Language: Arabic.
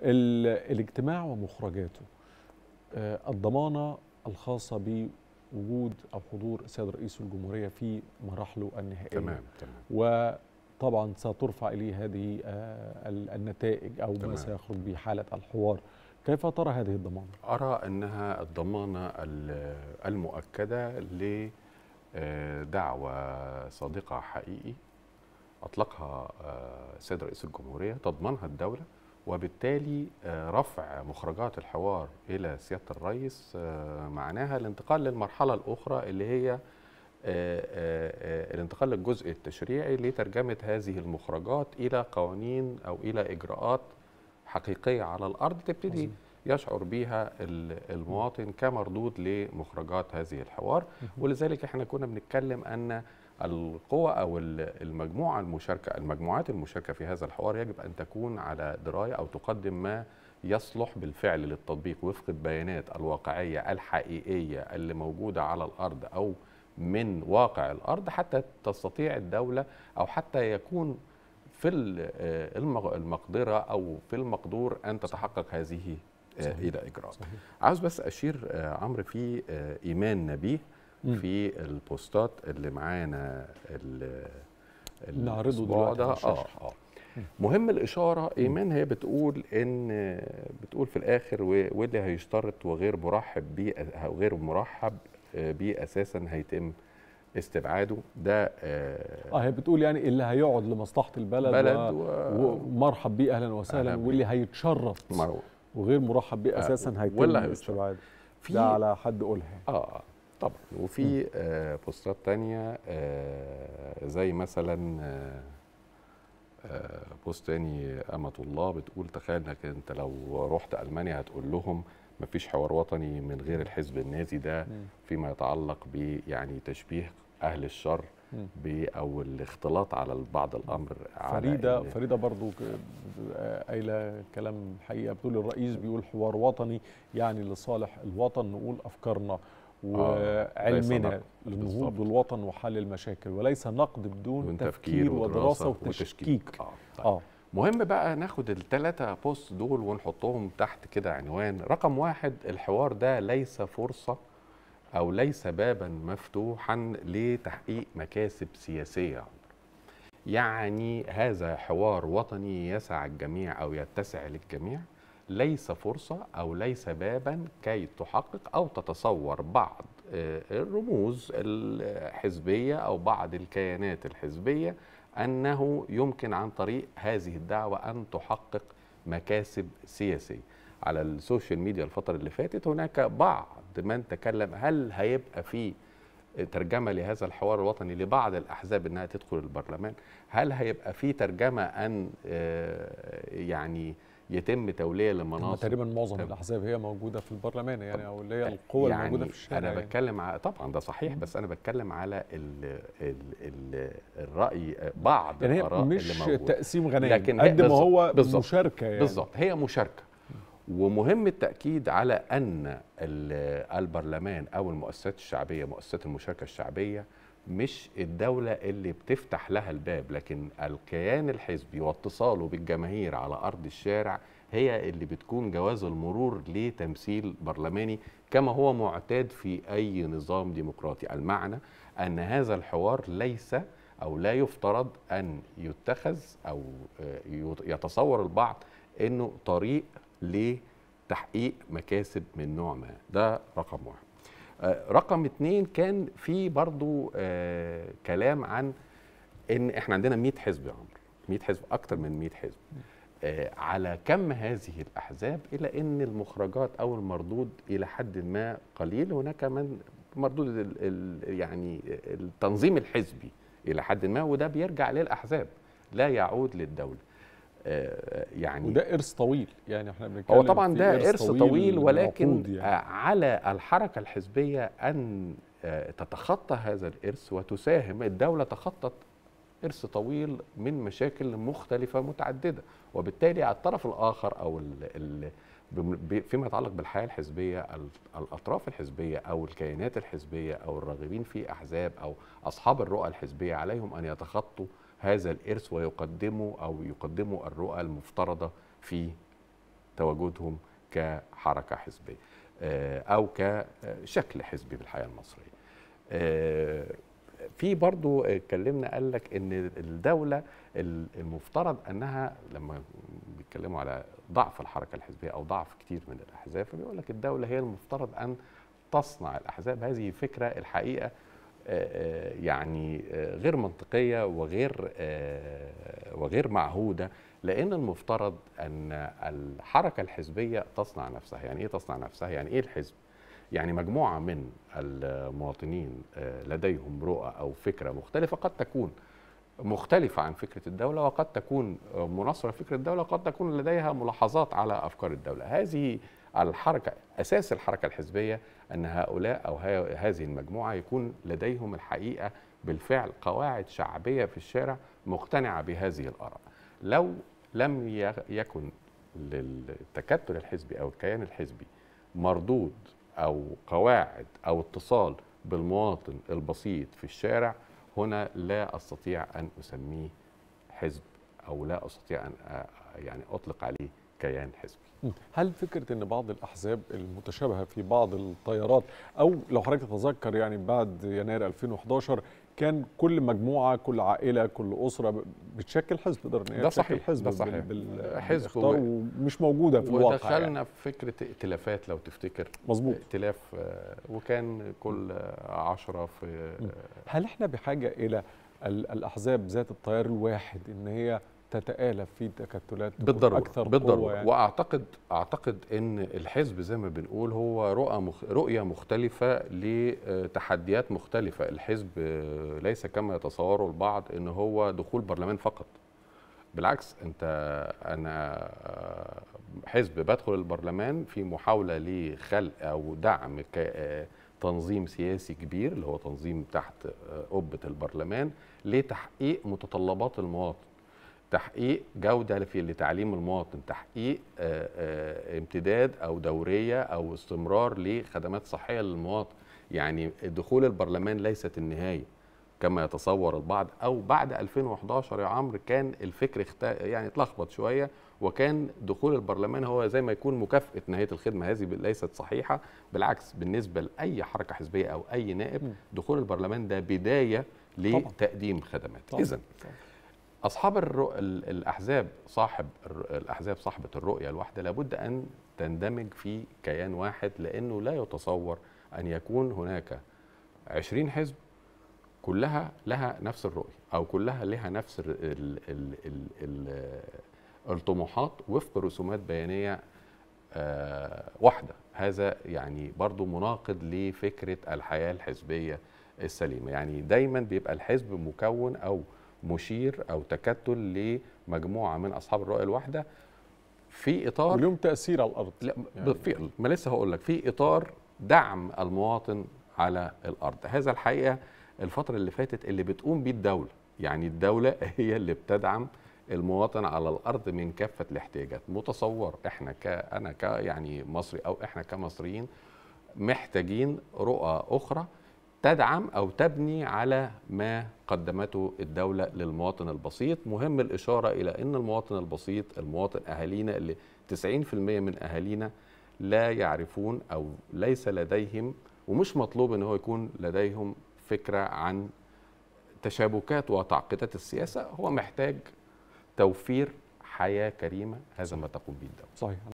الاجتماع ومخرجاته آه، الضمانة الخاصة بوجود أو حضور السيد رئيس الجمهورية في مراحله النهائية تمام تمام وطبعا سترفع إليه هذه آه، النتائج أو تمام. ما سيخرج به حالة الحوار كيف ترى هذه الضمانة؟ أرى أنها الضمانة المؤكدة لدعوة آه، صادقة حقيقي أطلقها السيد رئيس الجمهورية تضمنها الدولة وبالتالي آه، رفع مخرجات الحوار الى سياده الرئيس آه، معناها الانتقال للمرحله الاخرى اللي هي آه، الانتقال للجزء التشريعي لترجمه هذه المخرجات الى قوانين او الى اجراءات حقيقيه على الارض تبتدي يشعر بيها المواطن كمردود لمخرجات هذه الحوار ولذلك احنا كنا بنتكلم ان القوى او المجموعه المشاركه المجموعات المشاركه في هذا الحوار يجب ان تكون على درايه او تقدم ما يصلح بالفعل للتطبيق وفق البيانات الواقعيه الحقيقيه اللي موجوده على الارض او من واقع الارض حتى تستطيع الدوله او حتى يكون في آه، المقدره او في المقدور ان تتحقق هذه صحيح. الى اجراء صحيح. عاوز بس اشير آه، عمرو في آه، ايمان نبيه في البوستات اللي معانا اللي نعرضه دلوقتي ده اه اه مهم الاشاره ايمان هي بتقول ان آه، بتقول في الاخر واللي هيشترط وغير مرحب بيه غير مرحب بيه اساسا هيتم استبعاده ده اه هي بتقول يعني اللي هيقعد لمصلحه البلد بلد و... ومرحب بيه اهلا وسهلا واللي هيتشرط وغير مرحب به آه، اساسا هيتم ولا في ده على حد قولها اه, آه، طبعا وفي آه بوستات تانية آه زي مثلا آه،, آه بوست تاني أمة الله بتقول تخيل انك انت لو رحت ألمانيا هتقول لهم مفيش حوار وطني من غير الحزب النازي ده فيما يتعلق ب يعني تشبيه أهل الشر او الاختلاط على بعض الامر فريده على فريده برضو قايله كلام حقيقه بتقول الرئيس بيقول حوار وطني يعني لصالح الوطن نقول افكارنا آه، وعلمنا للنهوض بالوطن وحل المشاكل وليس نقد بدون تفكير ودراسه وتشكيك اه, طيب. آه. مهم بقى ناخد الثلاثة بوست دول ونحطهم تحت كده عنوان رقم واحد الحوار ده ليس فرصة أو ليس بابا مفتوحا لتحقيق مكاسب سياسية يعني هذا حوار وطني يسع الجميع أو يتسع للجميع ليس فرصة أو ليس بابا كي تحقق أو تتصور بعض آه، الرموز الحزبية أو بعض الكيانات الحزبية أنه يمكن عن طريق هذه الدعوة أن تحقق مكاسب سياسية على السوشيال ميديا الفتره اللي فاتت هناك بعض من تكلم هل هيبقى في ترجمه لهذا الحوار الوطني لبعض الاحزاب انها تدخل البرلمان هل هيبقى في ترجمه ان آه، يعني يتم توليه لمناصب تقريبا معظم الاحزاب هي موجوده في البرلمان يعني او اللي هي القوى يعني الموجوده في الشارع انا يعني. بتكلم على طبعا ده صحيح بس انا بتكلم على ال ال ال الراي بعض يعني هي الاراء مش اللي موجودة. تقسيم غنائم قد ما هو بالزبط مشاركه يعني بالظبط هي مشاركه ومهم التأكيد على أن البرلمان أو المؤسسات الشعبية مؤسسات المشاركة الشعبية مش الدولة اللي بتفتح لها الباب لكن الكيان الحزبي واتصاله بالجماهير على أرض الشارع هي اللي بتكون جواز المرور لتمثيل برلماني كما هو معتاد في أي نظام ديمقراطي المعنى أن هذا الحوار ليس أو لا يفترض أن يتخذ أو آه، يتصور البعض أنه طريق لتحقيق مكاسب من نوع ما ده رقم واحد آه، رقم اتنين كان في برضو آه، كلام عن ان احنا عندنا 100 حزب يا عمر 100 حزب اكتر من 100 حزب آه، على كم هذه الاحزاب الى ان المخرجات او المردود الى حد ما قليل هناك من مردود الـ الـ يعني التنظيم الحزبي الى حد ما وده بيرجع للاحزاب لا يعود للدوله آه، يعني وده إرث طويل يعني احنا بنتكلم هو طبعا ده إرث طويل, طويل ولكن يعني. آه، على الحركة الحزبية أن آه، تتخطى هذا الإرث وتساهم الدولة تخطت إرث طويل من مشاكل مختلفة متعددة وبالتالي على الطرف الآخر أو الـ الـ فيما يتعلق بالحياة الحزبية الأطراف الحزبية أو الكيانات الحزبية أو الراغبين في أحزاب أو أصحاب الرؤى الحزبية عليهم أن يتخطوا هذا الإرث ويقدموا أو يقدموا الرؤى المفترضة في تواجدهم كحركة حزبية آه، أو كشكل حزبي في الحياة المصرية آه، في برضو اتكلمنا قال لك ان الدوله المفترض انها لما بيتكلموا على ضعف الحركه الحزبيه او ضعف كتير من الاحزاب فبيقول لك الدوله هي المفترض ان تصنع الاحزاب هذه فكره الحقيقه يعني غير منطقيه وغير وغير معهوده لان المفترض ان الحركه الحزبيه تصنع نفسها يعني ايه تصنع نفسها يعني ايه الحزب يعني مجموعه من المواطنين آه، لديهم رؤى او فكره مختلفه قد تكون مختلفة عن فكرة الدولة وقد تكون مناصرة لفكرة الدولة وقد تكون لديها ملاحظات على أفكار الدولة هذه الحركة أساس الحركة الحزبية أن هؤلاء أو هذه المجموعة يكون لديهم الحقيقة بالفعل قواعد شعبية في الشارع مقتنعة بهذه الآراء لو لم يكن للتكتل الحزبي أو الكيان الحزبي مردود أو قواعد أو اتصال بالمواطن البسيط في الشارع هنا لا أستطيع أن أسميه حزب أو لا أستطيع أن يعني أطلق عليه كيان حزبي هل فكره ان بعض الاحزاب المتشابهه في بعض التيارات او لو حضرتك تتذكر يعني بعد يناير 2011 كان كل مجموعه كل عائله كل اسره بتشكل حزب تقدر تشكل حزب ده صحيح بال... حزب ومش موجوده في الواقع يعني. ودخلنا يعني. في فكره ائتلافات لو تفتكر مظبوط ائتلاف آه، وكان كل عشرة في هل احنا بحاجه الى الاحزاب ذات التيار الواحد ان هي تتآلف في تكتلات بالضروره اكثر بالضروره يعني. واعتقد اعتقد ان الحزب زي ما بنقول هو رؤى مخ... رؤيه مختلفه لتحديات مختلفه الحزب آه، ليس كما يتصوره البعض ان هو دخول برلمان فقط بالعكس انت انا آه، حزب بدخل البرلمان في محاوله لخلق او دعم آه، تنظيم سياسي كبير اللي هو تنظيم تحت قبه البرلمان لتحقيق متطلبات المواطن تحقيق جودة في لتعليم المواطن تحقيق آه، آه، امتداد أو دورية أو استمرار لخدمات صحية للمواطن يعني دخول البرلمان ليست النهاية كما يتصور البعض أو بعد 2011 يا عمرو كان الفكر اخت... يعني اتلخبط شوية وكان دخول البرلمان هو زي ما يكون مكافأة نهاية الخدمة هذه ليست صحيحة بالعكس بالنسبة لأي حركة حزبية أو أي نائب دخول البرلمان ده بداية لتقديم خدمات إذا اصحاب الرؤ... الاحزاب صاحب الاحزاب صاحبه الرؤيه الواحده لابد ان تندمج في كيان واحد لانه لا يتصور ان يكون هناك 20 حزب كلها لها نفس الرؤيه او كلها لها نفس ال ال ال ال ال الطموحات وفق رسومات بيانيه آه، واحده هذا يعني برضو مناقض لفكره الحياه الحزبيه السليمه يعني دايما بيبقى الحزب مكون او مشير او تكتل لمجموعه من اصحاب الرؤيه الواحده في اطار ولهم تاثير على الارض لا يعني في ما لسه هقول لك في اطار دعم المواطن على الارض هذا الحقيقه الفتره اللي فاتت اللي بتقوم بيه الدوله يعني الدوله هي اللي بتدعم المواطن على الارض من كافه الاحتياجات متصور احنا ك انا ك يعني مصري او احنا كمصريين محتاجين رؤى اخرى تدعم أو تبني على ما قدمته الدولة للمواطن البسيط مهم الإشارة إلى أن المواطن البسيط المواطن أهالينا اللي 90% من أهالينا لا يعرفون أو ليس لديهم ومش مطلوب أن هو يكون لديهم فكرة عن تشابكات وتعقيدات السياسة هو محتاج توفير حياة كريمة هذا ما تقوم به الدولة صحيح